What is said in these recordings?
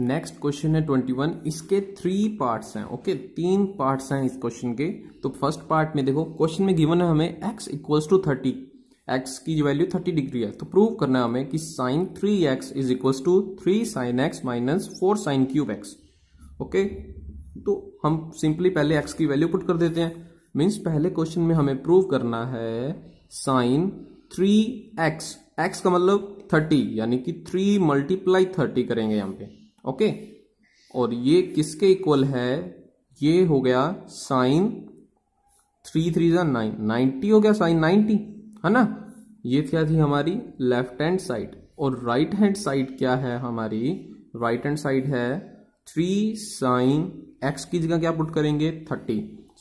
next question है 21 इसके three parts हैं ओके तीन पार्ट्स हैं इस क्वेश्चन के तो फर्स्ट पार्ट में देखो क्वेश्चन में गिवन है हमें x equals to thirty X की वैल्यू थर्टी डिग्री है तो प्रूव करना है हमें कि sine three X is equal to three sine X minus four sine cube X okay तो हम सिंपली पहले एक्स की वैल्यू पुट कर देते हैं मीन्स पहले क्वेश्चन में हमें प्रूव करना है साइन थ्री एक्स एक्स का मतलब थर्टी यानी कि थ्री मल्टीप्लाई थर्टी करेंगे यहां पे ओके और ये किसके इक्वल है ये हो गया साइन थ्री थ्री जन नाइन नाइन्टी हो गया साइन नाइन्टी है ना ये क्या थी हमारी लेफ्ट हैंड साइड और राइट हैंड साइड क्या है हमारी राइट हैंड साइड है थ्री साइन एक्स की जगह क्या पुट करेंगे thirty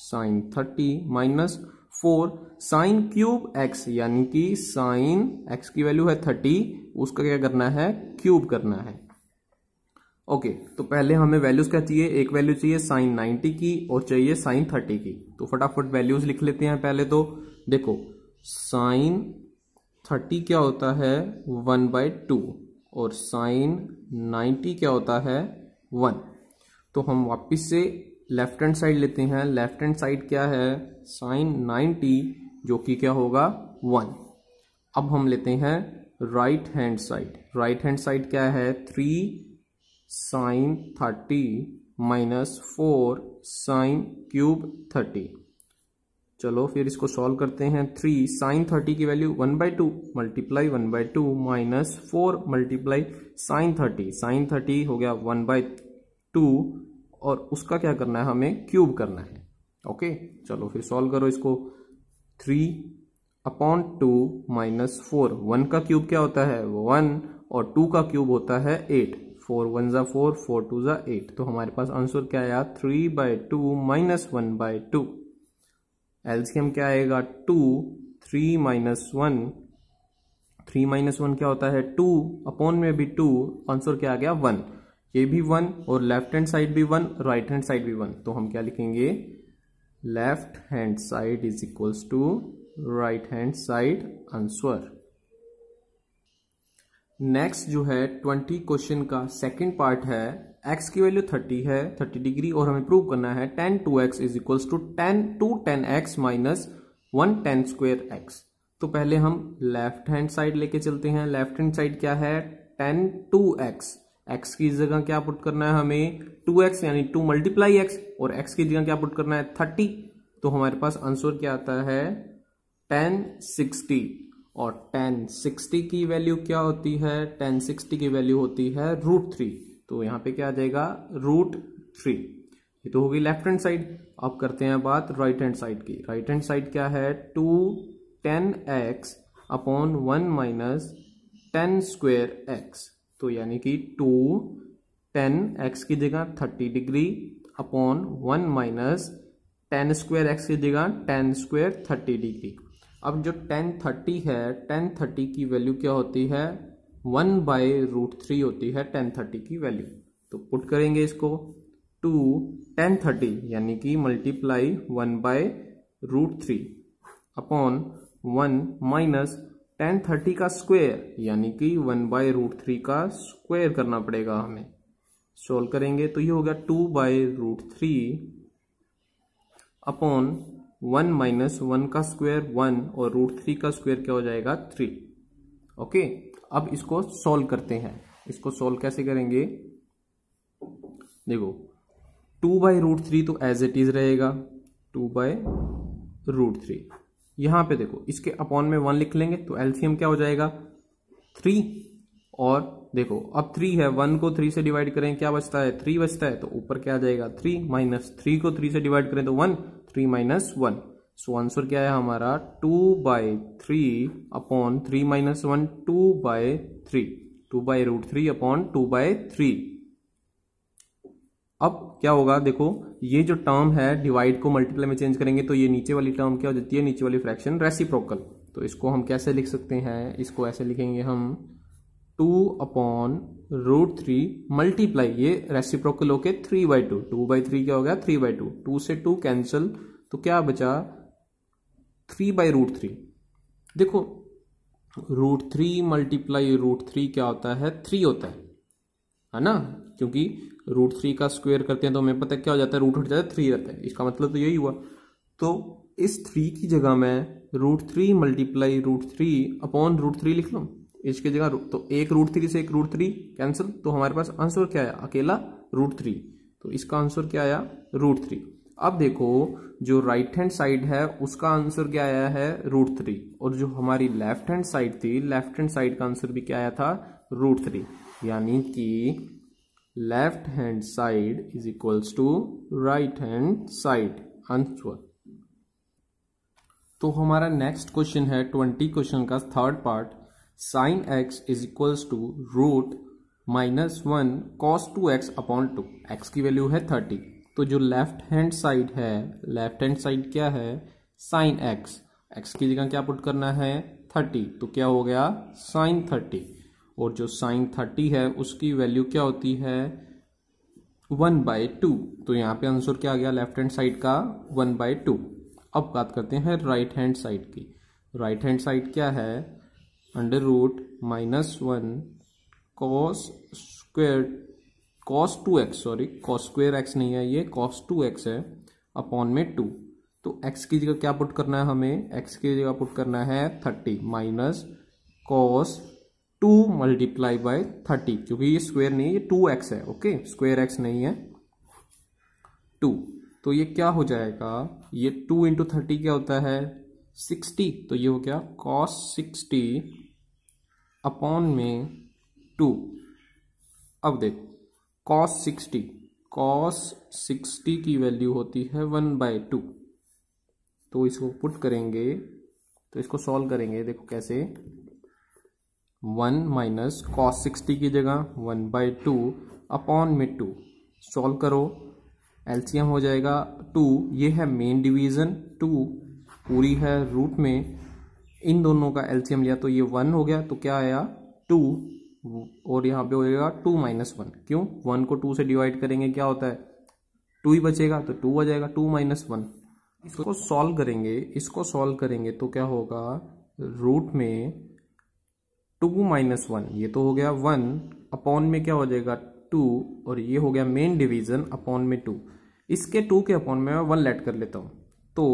sine thirty minus four sine cube X यानी कि साइन एक्स की वैल्यू है थर्टी उसका क्या करना है क्यूब करना है ओके तो पहले हमें वैल्यूज क्या चाहिए एक वैल्यू चाहिए साइन नाइनटी की और चाहिए साइन थर्टी की तो फटाफट वैल्यूज लिख लेते हैं पहले तो देखो साइन थर्टी क्या होता है वन बाय टू और साइन नाइन्टी क्या होता है वन तो हम वापस से लेफ्ट हैंड साइड लेते हैं लेफ्ट हैंड साइड क्या है साइन नाइनटी जो कि क्या होगा वन अब हम लेते हैं right hand side right hand side क्या है three sine thirty minus four sine cube thirty चलो फिर इसको सॉल्व करते हैं थ्री साइन थर्टी की value one by two multiply one by two minus four multiply sine thirty sine thirty हो गया वन बाई टू और उसका क्या करना है हमें क्यूब करना है ओके चलो फिर सॉल्व करो इसको three upon two minus four one का क्यूब क्या होता है वन और टू का क्यूब होता है एट फोर वन ज़ा फोर फोर टू ज़ा एट तो हमारे पास आंसर क्या आया three by two minus one by two एल्सियम क्या आएगा two three minus one three minus one क्या होता है टू अपॉन में भी टू आंसर क्या आ गया वन ये भी वन और लेफ्ट हैंड साइड भी वन राइट हैंड साइड भी वन तो हम क्या लिखेंगे left hand side is equals to right hand side answer next जो है ट्वेंटी क्वेश्चन का सेकेंड पार्ट है एक्स की वैल्यू थर्टी है थर्टी डिग्री और हमें प्रूव करना है tan two X is equals to tan two tan X minus one tan square x तो पहले हम लेफ्ट हैंड साइड लेके चलते हैं लेफ्ट हैंड साइड क्या है टेन टू एक्स एक्स की जगह क्या पुट करना है हमें टू एक्स यानी टू मल्टीप्लाई एक्स और एक्स की जगह क्या पुट करना है थर्टी तो हमारे पास आंसर क्या आता है टेन सिक्सटी और टेन सिक्सटी की वैल्यू क्या होती है टेन सिक्सटी की वैल्यू होती है रूट थ्री तो यहाँ पे क्या आ जाएगा रूट थ्री ये तो होगी लेफ्ट हैंड साइड अब करते हैं बात राइट हैंड साइड की राइट हैंड साइड क्या है two tan x upon one minus tan square x तो यानी कि टू टेन एक्स की जगह thirty degree upon one minus tan square x की जगह टेन स्क्वायर थर्टी डिग्री अब जो टेन थर्टी है टेन थर्टी की वैल्यू क्या होती है वन बाय रूट थ्री होती है टेन थर्टी की वैल्यू तो पुट करेंगे इसको टू टेन थर्टी यानी कि multiply one by root three upon one minus tan thirty का स्क्वायर यानी कि वन बाय रूट थ्री का स्क्वायर करना पड़ेगा हमें सोल्व करेंगे तो ये हो गया two by root three upon one minus one का स्क्वायर वन और रूट थ्री का स्क्वायर क्या हो जाएगा थ्री ओके अब इसको सोल्व करते हैं इसको सोल्व कैसे करेंगे देखो टू बाय रूट थ्री तो एज इट इज रहेगा टू बाय रूट थ्री यहां पे देखो इसके अपॉन में वन लिख लेंगे तो एल्सियम क्या हो जाएगा थ्री और देखो अब थ्री है वन को थ्री से डिवाइड करें क्या बचता है थ्री बचता है तो ऊपर क्या आ जाएगा थ्री माइनस थ्री को थ्री से डिवाइड करें तो one three minus one so answer क्या है हमारा two by three upon three minus one two by three two by root three upon two by three अब क्या होगा देखो ये जो टर्म है डिवाइड को मल्टीप्लाई में चेंज करेंगे तो ये नीचे वाली टर्म क्या हो जाती है नीचे वाली फ्रैक्शन रेसिप्रोकल तो इसको हम कैसे लिख सकते हैं इसको ऐसे लिखेंगे हम two upon root three multiply ये रेसिप्रोकल होके three by two two by three क्या हो गया थ्री बाई टू टू से टू कैंसिल तो क्या बचा थ्री बाई रूट थ्री देखो root three multiply root three क्या होता है थ्री होता है है ना क्योंकि रूट थ्री का स्क्वेयर करते हैं तो हमें पता है क्या हो जाता है रूट हट जाता है थ्री रहता है इसका मतलब तो यही हुआ तो इस थ्री की जगह मैं root three multiply root three upon root three लिख लूँ इसकी जगह तो एक रूट थ्री से एक रूट थ्री कैंसिल तो हमारे पास आंसर क्या आया अकेला रूट थ्री तो इसका आंसर क्या आया रूट थ्री अब देखो जो राइट हैंड साइड है उसका आंसर क्या आया है रूट थ्री और जो हमारी लेफ्ट हैंड साइड थी लेफ्ट हैंड साइड का आंसर भी क्या आया था रूट थ्री यानी कि left hand side is equals to right hand side answer तो हमारा नेक्स्ट क्वेश्चन है ट्वेंटी क्वेश्चन का third part sine x is equals to root minus one cos two x upon two x की value है thirty तो जो left hand side है left hand side क्या है साइन एक्स एक्स की जगह क्या पुट करना है थर्टी तो क्या हो गया साइन थर्टी और जो साइन थर्टी है उसकी वैल्यू क्या होती है वन बाय टू तो यहाँ पे आंसर क्या आ गया लेफ्ट हैंड साइड का वन बाय टू अब बात करते हैं राइट हैंड साइड की राइट हैंड साइड क्या है under root minus one cos square cos two x sorry cos square x नहीं है ये कॉस टू एक्स है अपॉन में टू तो एक्स की जगह क्या पुट करना है हमें एक्स की जगह पुट करना है thirty minus cos two multiply by thirty क्योंकि ये स्क्वायर नहीं है टू एक्स है ओके स्क्वायर एक्स नहीं है टू तो ये क्या हो जाएगा ये टू इंटू थर्टी क्या होता है सिक्सटी तो ये हो गया कॉस सिक्सटी अपॉन में टू अब देख कॉस सिक्सटी कॉस सिक्सटी की वैल्यू होती है वन बाय टू तो इसको पुट करेंगे तो इसको सॉल्व करेंगे देखो कैसे वन माइनस कॉस सिक्सटी की जगह वन बाई टू अपॉन में टू सॉल्व करो एल्सियम हो जाएगा टू ये है मेन डिवीज़न टू पूरी है रूट में इन दोनों का एल्सियम लिया तो ये वन हो गया तो क्या आया टू और यहाँ पे हो जाएगा टू माइनस वन क्यों वन को टू से डिवाइड करेंगे क्या होता है टू ही बचेगा तो टू आ जाएगा टू माइनस वन इसको सॉल्व करेंगे इसको सॉल्व करेंगे तो क्या होगा रूट में टू माइनस वन ये तो हो गया वन अपॉन में क्या हो जाएगा टू और ये हो गया मेन डिवीजन अपॉन में टू इसके टू के अपॉन में मैं वन लेट कर लेता हूँ तो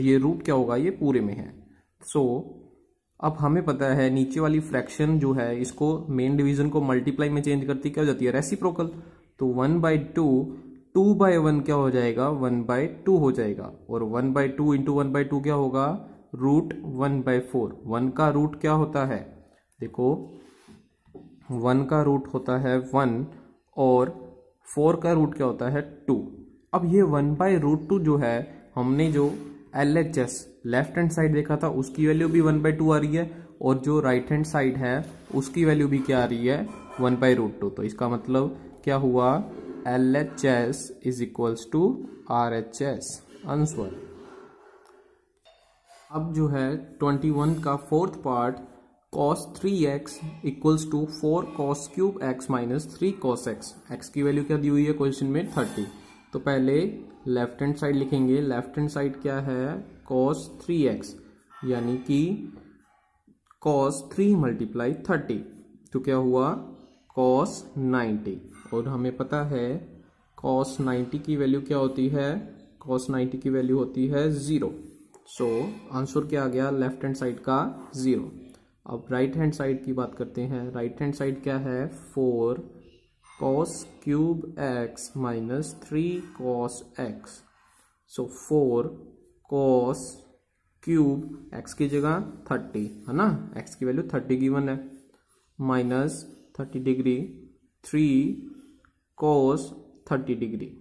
ये रूट क्या होगा ये पूरे में है सो so, अब हमें पता है नीचे वाली फ्रैक्शन जो है इसको मेन डिवीजन को मल्टीप्लाई में चेंज करती क्या हो जाती है रेसिप्रोकल तो one by two two by one क्या हो जाएगा वन बाय टू हो जाएगा और one by two into one by two क्या होगा root one by four one का रूट क्या होता है देखो वन का रूट होता है वन और फोर का रूट क्या होता है टू अब ये वन बाय रूट टू जो है हमने जो L H S left hand side देखा था उसकी वैल्यू भी वन बाय टू आ रही है और जो राइट हैंड साइड है उसकी वैल्यू भी क्या आ रही है वन बाय रूट टू तो इसका मतलब क्या हुआ L H S is equals to R H S answer अब जो है ट्वेंटी वन का fourth part cos three x equals to four cos cube x minus three cos x x की वैल्यू क्या दी हुई है क्वेश्चन में थर्टी तो पहले लेफ्ट हैंड साइड लिखेंगे लेफ्ट हैंड साइड क्या है कॉस थ्री एक्स यानी कि कॉस थ्री मल्टीप्लाई थर्टी तो क्या हुआ कॉस नाइन्टी और हमें पता है कॉस नाइन्टी की वैल्यू क्या होती है कॉस नाइन्टी की वैल्यू होती है ज़ीरो सो so, आंसर क्या आ गया लेफ्ट हैंड साइड का ज़ीरो अब राइट हैंड साइड की बात करते हैं राइट हैंड साइड क्या है four cos cube x minus three cos x so four cos cube x की जगह थर्टी है ना एक्स की वैल्यू थर्टी गिवन है minus thirty degree three cos thirty degree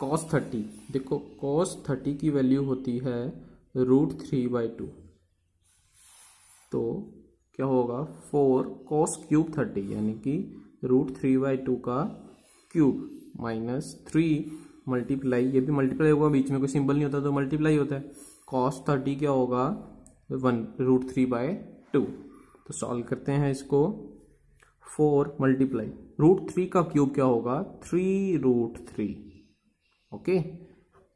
cos thirty देखो कॉस थर्टी की वैल्यू होती है रूट थ्री बाई टू तो क्या होगा फोर कॉस क्यूब थर्टी यानी कि रूट थ्री बाई टू का क्यूब माइनस थ्री मल्टीप्लाई ये भी मल्टीप्लाई होगा बीच में कोई सिंबल नहीं होता तो मल्टीप्लाई होता है कॉस थर्टी क्या होगा one root three by two तो सॉल्व करते हैं इसको फोर मल्टीप्लाई रूट थ्री का क्यूब क्या होगा थ्री रूट थ्री ओके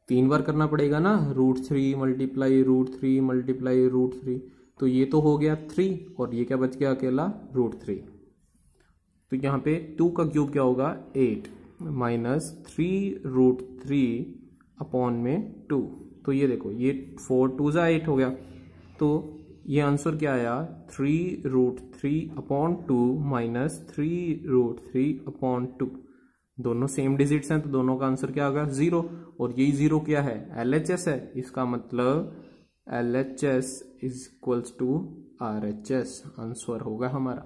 तीन बार करना पड़ेगा ना root three multiply root three multiply root three तो ये तो हो गया थ्री और ये क्या बच गया अकेला रूट थ्री तो यहाँ पे टू का क्यूब क्या होगा eight minus three root three upon में टू तो ये देखो ये फोर टू ज़ा एट हो गया तो ये आंसर क्या आया three root three upon two minus three root three upon two दोनों सेम डिजिट्स हैं तो दोनों का आंसर क्या आ गया ज़ीरो और यही ज़ीरो क्या है एल है इसका मतलब L H S is equals to R H S answer होगा हमारा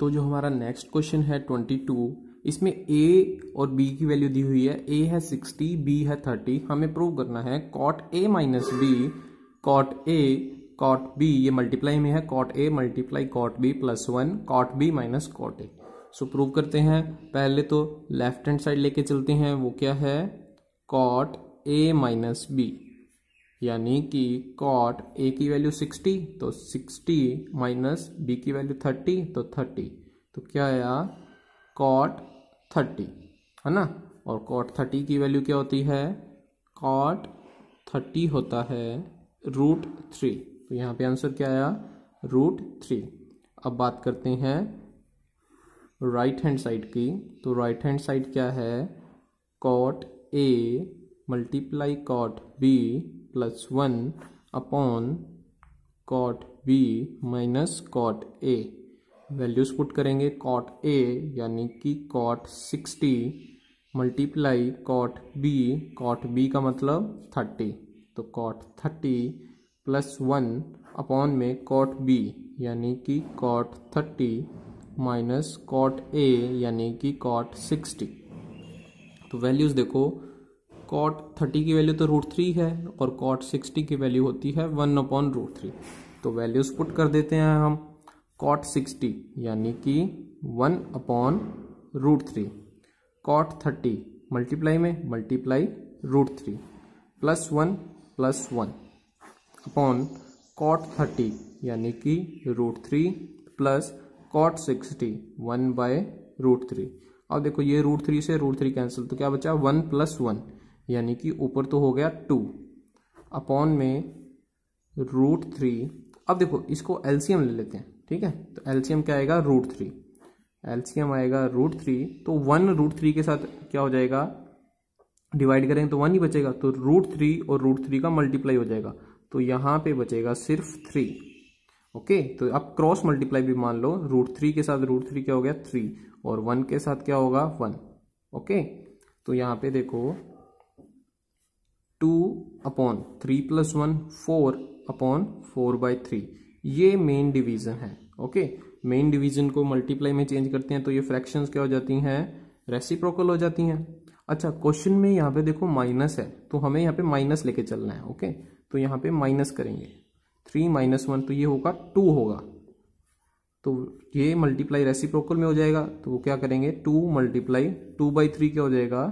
तो जो हमारा नेक्स्ट क्वेश्चन है ट्वेंटी टू इसमें ए और बी की वैल्यू दी हुई है ए है सिक्सटी बी है थर्टी हमें प्रूव करना है cot A minus B cot A cot B ये मल्टीप्लाई में है cot A multiply cot B plus one cot B minus cot A so prove करते हैं पहले तो लेफ्ट हैंड साइड लेके चलते हैं वो क्या है कॉट ए माइनस बी यानी कि कॉट ए की वैल्यू 60 तो 60 माइनस बी की वैल्यू 30 तो 30 तो क्या आया कॉट 30 है ना और कॉट 30 की वैल्यू क्या होती है कॉट 30 होता है रूट थ्री तो यहाँ पे आंसर क्या आया रूट थ्री अब बात करते हैं राइट हैंड साइड की तो राइट हैंड साइड क्या है cot A multiply cot B plus one upon cot B minus cot A values put करेंगे कॉट ए यानी कि cot sixty multiply cot B cot B का मतलब थर्टी तो cot thirty plus one upon में cot B यानी कि cot thirty minus cot A यानी कि कॉट सिक्सटी तो वैल्यूज़ देखो कॉट थर्टी की वैल्यू तो रूट थ्री है और कॉट सिक्सटी की वैल्यू होती है वन अपॉन रूट थ्री तो वैल्यूज पुट कर देते हैं हम कॉट सिक्सटी यानी कि one upon root three cot thirty multiply में multiply root three plus one plus one upon cot thirty यानी कि root three plus cot sixty one by root three अब देखो ये रूट थ्री से रूट थ्री कैंसिल तो क्या बचा वन प्लस वन यानी कि ऊपर तो हो गया टू अपॉन में रूट थ्री अब देखो इसको एलसीएम ले लेते हैं ठीक है तो एलसीएम क्या आएगा रूट थ्री एलसीएम आएगा रूट थ्री तो वन रूट थ्री के साथ क्या हो जाएगा डिवाइड करेंगे तो वन ही बचेगा तो रूट थ्री और रूट थ्री का मल्टीप्लाई हो जाएगा तो यहाँ पे बचेगा सिर्फ थ्री ओके तो अब क्रॉस मल्टीप्लाई भी मान लो रूट थ्री के साथ रूट थ्री क्या हो गया थ्री और वन के साथ क्या होगा वन ओके तो यहाँ पे देखो two upon three plus one four upon four by three ये मेन डिवीजन है ओके मेन डिवीजन को मल्टीप्लाई में चेंज करते हैं तो ये फ्रैक्शंस क्या हो जाती हैं रेसिप्रोकल हो जाती हैं अच्छा क्वेश्चन में यहाँ पे देखो माइनस है तो हमें यहाँ पे माइनस लेके चलना है ओके तो यहाँ पे माइनस करेंगे थ्री माइनस वन तो ये होगा टू होगा तो ये मल्टीप्लाई रेसिप्रोकल में हो जाएगा तो वो क्या करेंगे two multiply two by three क्या हो जाएगा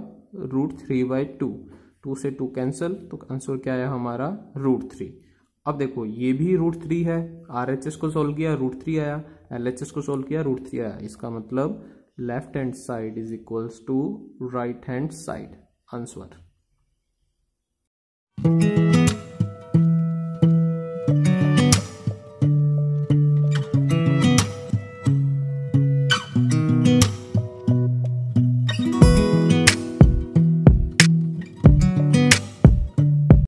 root three by two two से टू कैंसिल तो आंसर क्या आया हमारा रूट थ्री अब देखो ये भी रूट थ्री है आर एच एस को सोल्व किया रूट थ्री आया एल एच एस को सोल्व किया रूट थ्री आया इसका मतलब left hand side is equals to right hand side answer